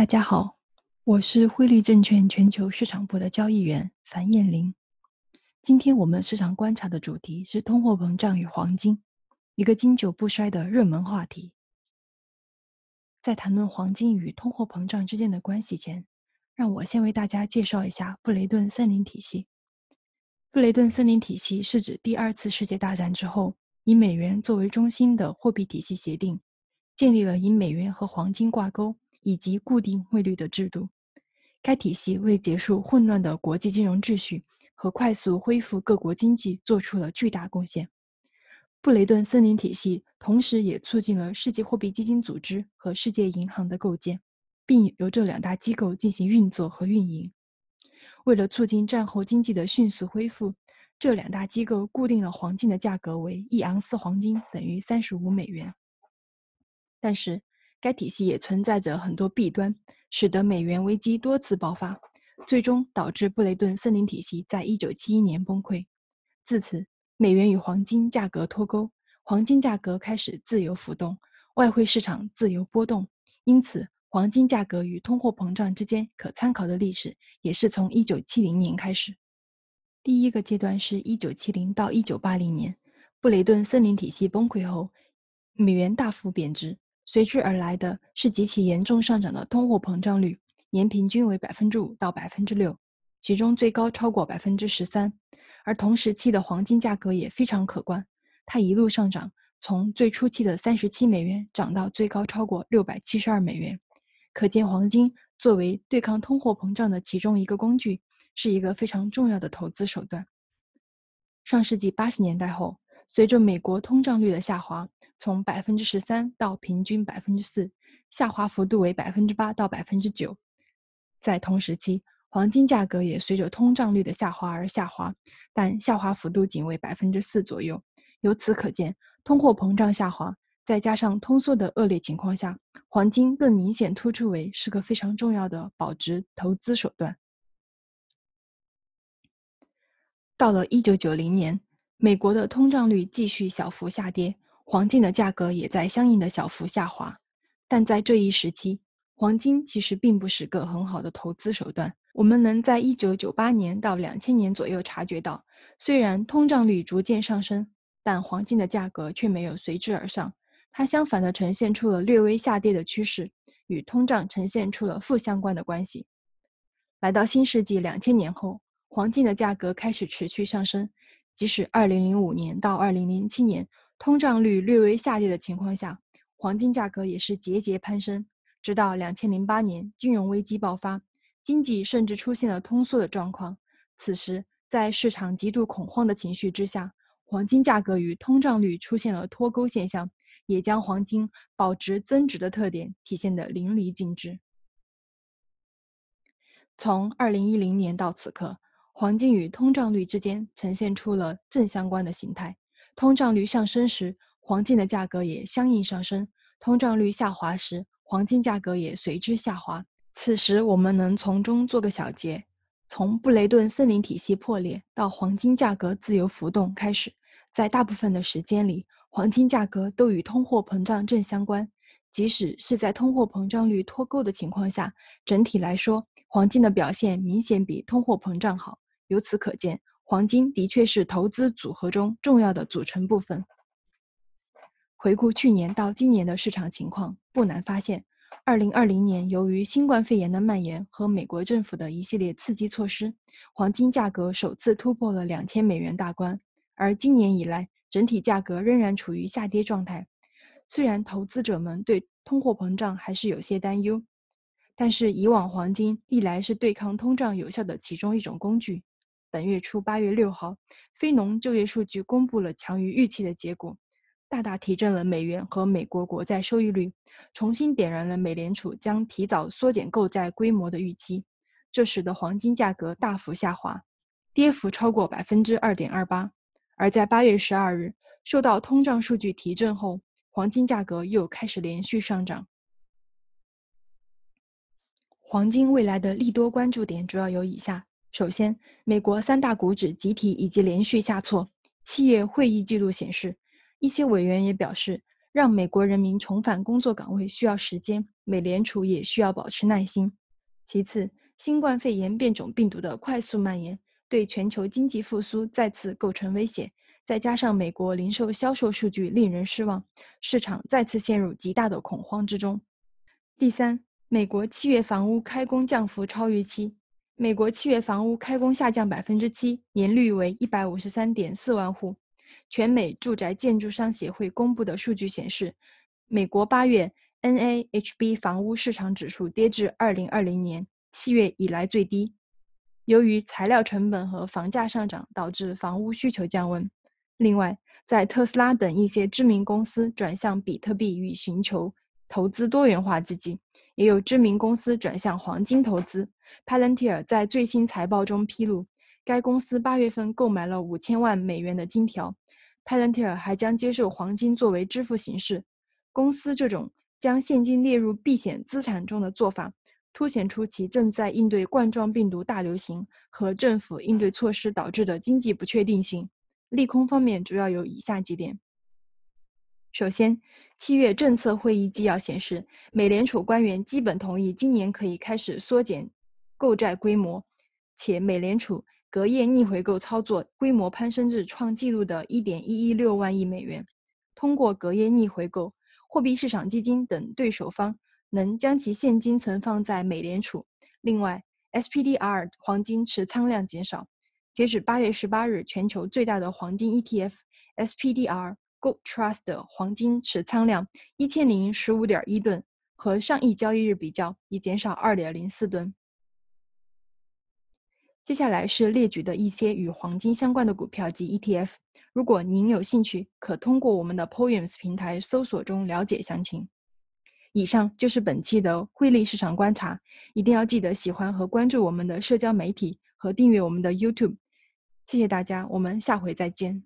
大家好，我是汇率证券全球市场部的交易员樊艳玲。今天我们市场观察的主题是通货膨胀与黄金，一个经久不衰的热门话题。在谈论黄金与通货膨胀之间的关系前，让我先为大家介绍一下布雷顿森林体系。布雷顿森林体系是指第二次世界大战之后，以美元作为中心的货币体系协定，建立了以美元和黄金挂钩。以及固定汇率的制度，该体系为结束混乱的国际金融秩序和快速恢复各国经济做出了巨大贡献。布雷顿森林体系同时也促进了世界货币基金组织和世界银行的构建，并由这两大机构进行运作和运营。为了促进战后经济的迅速恢复，这两大机构固定了黄金的价格为一盎司黄金等于三十五美元。但是，该体系也存在着很多弊端，使得美元危机多次爆发，最终导致布雷顿森林体系在一九七一年崩溃。自此，美元与黄金价格脱钩，黄金价格开始自由浮动，外汇市场自由波动。因此，黄金价格与通货膨胀之间可参考的历史也是从一九七零年开始。第一个阶段是一九七零到一九八零年，布雷顿森林体系崩溃后，美元大幅贬值。随之而来的是极其严重上涨的通货膨胀率，年平均为百分之五到百分之六，其中最高超过百分之十三。而同时期的黄金价格也非常可观，它一路上涨，从最初期的三十七美元涨到最高超过六百七十二美元。可见，黄金作为对抗通货膨胀的其中一个工具，是一个非常重要的投资手段。上世纪八十年代后。随着美国通胀率的下滑，从百分之十三到平均百分之四，下滑幅度为百分之八到百分之九。在同时期，黄金价格也随着通胀率的下滑而下滑，但下滑幅度仅为百分之四左右。由此可见，通货膨胀下滑，再加上通缩的恶劣情况下，黄金更明显突出为是个非常重要的保值投资手段。到了一九九零年。美国的通胀率继续小幅下跌，黄金的价格也在相应的小幅下滑。但在这一时期，黄金其实并不是个很好的投资手段。我们能在一九九八年到两千年左右察觉到，虽然通胀率逐渐上升，但黄金的价格却没有随之而上，它相反的呈现出了略微下跌的趋势，与通胀呈现出了负相关的关系。来到新世纪两千年后，黄金的价格开始持续上升。即使2005年到2007年通胀率略微下跌的情况下，黄金价格也是节节攀升，直到2008年金融危机爆发，经济甚至出现了通缩的状况。此时，在市场极度恐慌的情绪之下，黄金价格与通胀率出现了脱钩现象，也将黄金保值增值的特点体现得淋漓尽致。从2010年到此刻。黄金与通胀率之间呈现出了正相关的形态，通胀率上升时，黄金的价格也相应上升；通胀率下滑时，黄金价格也随之下滑。此时，我们能从中做个小结：从布雷顿森林体系破裂到黄金价格自由浮动开始，在大部分的时间里，黄金价格都与通货膨胀正相关。即使是在通货膨胀率脱钩的情况下，整体来说，黄金的表现明显比通货膨胀好。由此可见，黄金的确是投资组合中重要的组成部分。回顾去年到今年的市场情况，不难发现，二零二零年由于新冠肺炎的蔓延和美国政府的一系列刺激措施，黄金价格首次突破了两千美元大关。而今年以来，整体价格仍然处于下跌状态。虽然投资者们对通货膨胀还是有些担忧，但是以往黄金历来是对抗通胀有效的其中一种工具。本月初，八月六号，非农就业数据公布了强于预期的结果，大大提振了美元和美国国债收益率，重新点燃了美联储将提早缩减购债规模的预期，这使得黄金价格大幅下滑，跌幅超过百分之二点二八。而在八月十二日，受到通胀数据提振后，黄金价格又开始连续上涨。黄金未来的利多关注点主要有以下。首先，美国三大股指集体以及连续下挫。企业会议记录显示，一些委员也表示，让美国人民重返工作岗位需要时间，美联储也需要保持耐心。其次，新冠肺炎变种病毒的快速蔓延对全球经济复苏再次构成威胁，再加上美国零售销售数据令人失望，市场再次陷入极大的恐慌之中。第三，美国七月房屋开工降幅超预期。美国七月房屋开工下降百分之七，年率为一百五十三点四万户。全美住宅建筑商协会公布的数据显示，美国八月 NAHB 房屋市场指数跌至二零二零年七月以来最低。由于材料成本和房价上涨导致房屋需求降温。另外，在特斯拉等一些知名公司转向比特币与寻求。投资多元化基金，也有知名公司转向黄金投资。Palantir 在最新财报中披露，该公司八月份购买了五千万美元的金条。Palantir 还将接受黄金作为支付形式。公司这种将现金列入避险资产中的做法，凸显出其正在应对冠状病毒大流行和政府应对措施导致的经济不确定性。利空方面主要有以下几点。首先，七月政策会议纪要显示，美联储官员基本同意今年可以开始缩减购债规模，且美联储隔夜逆回购操作规模攀升至创纪录的1.116万亿美元。通过隔夜逆回购，货币市场基金等对手方能将其现金存放在美联储。另外，SPDR 黄金持仓量减少，截止八月十八日，全球最大的黄金 ETF SPDR。Gold Trust 的黄金持仓量一千零十五点一吨，和上一交易日比较已减少二点零四吨。接下来是列举的一些与黄金相关的股票及 ETF，如果您有兴趣，可通过我们的 p o e m s 平台搜索中了解详情。以上就是本期的汇利市场观察，一定要记得喜欢和关注我们的社交媒体和订阅我们的 YouTube。谢谢大家，我们下回再见。